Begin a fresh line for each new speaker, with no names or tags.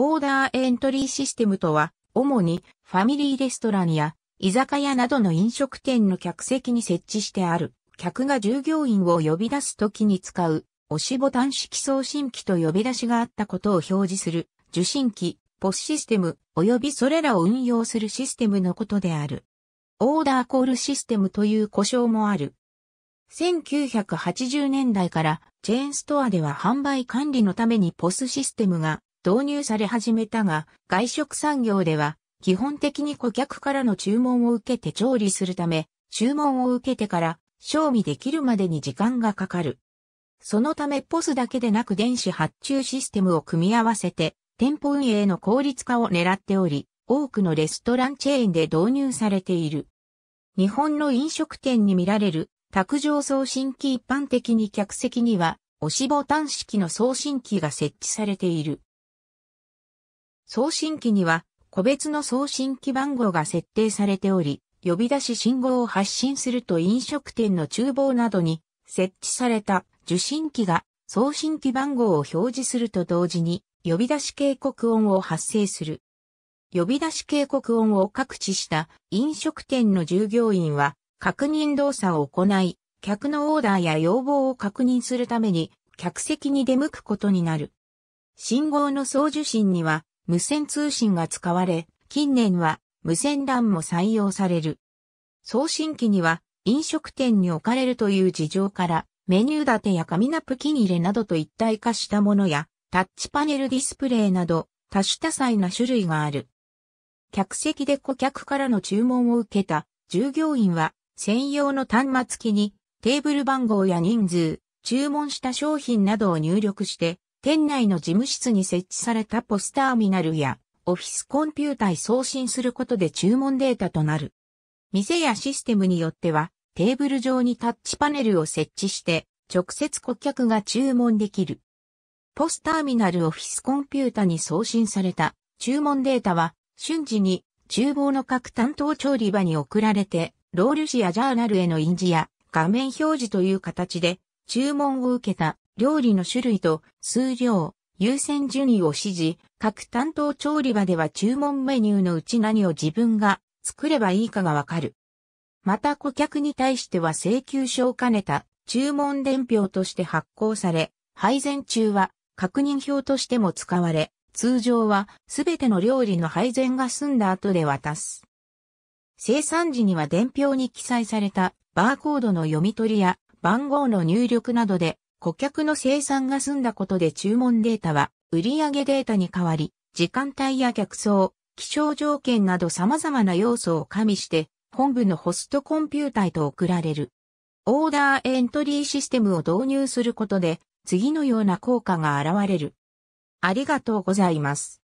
オーダーエントリーシステムとは、主にファミリーレストランや居酒屋などの飲食店の客席に設置してある、客が従業員を呼び出す時に使う、押しボタン式送信機と呼び出しがあったことを表示する、受信機、ポスシステム、及びそれらを運用するシステムのことである。オーダーコールシステムという故障もある。1980年代からチェーンストアでは販売管理のためにポスシステムが導入され始めたが、外食産業では、基本的に顧客からの注文を受けて調理するため、注文を受けてから賞味できるまでに時間がかかる。そのためポスだけでなく電子発注システムを組み合わせて、店舗運営の効率化を狙っており、多くのレストランチェーンで導入されている。日本の飲食店に見られる卓上送信機一般的に客席には押しボタン式の送信機が設置されている。送信機には個別の送信機番号が設定されており、呼び出し信号を発信すると飲食店の厨房などに設置された受信機が送信機番号を表示すると同時に呼び出し警告音を発生する。呼び出し警告音を各地した飲食店の従業員は確認動作を行い、客のオーダーや要望を確認するために客席に出向くことになる。信号の送受信には無線通信が使われ、近年は無線 LAN も採用される。送信機には飲食店に置かれるという事情から、メニュー立てや紙ナプキン入れなどと一体化したものや、タッチパネルディスプレイなど、多種多彩な種類がある。客席で顧客からの注文を受けた従業員は専用の端末機にテーブル番号や人数、注文した商品などを入力して店内の事務室に設置されたポスターミナルや、オフィスコンピュータへ送信することで注文データとなる。店やシステムによっては、テーブル上にタッチパネルを設置して、直接顧客が注文できる。ポスターミナルオフィスコンピュータに送信された注文データは瞬時に厨房の各担当調理場に送られてロール紙やジャーナルへの印字や画面表示という形で注文を受けた料理の種類と数量、優先順位を指示、各担当調理場では注文メニューのうち何を自分が作ればいいかがわかる。また顧客に対しては請求書を兼ねた注文伝票として発行され、配膳中は確認表としても使われ、通常はすべての料理の配膳が済んだ後で渡す。生産時には伝票に記載されたバーコードの読み取りや番号の入力などで顧客の生産が済んだことで注文データは売上データに変わり、時間帯や客層、気象条件など様々な要素を加味して、本部のホストコンピュータへと送られる。オーダーエントリーシステムを導入することで、次のような効果が現れる。ありがとうございます。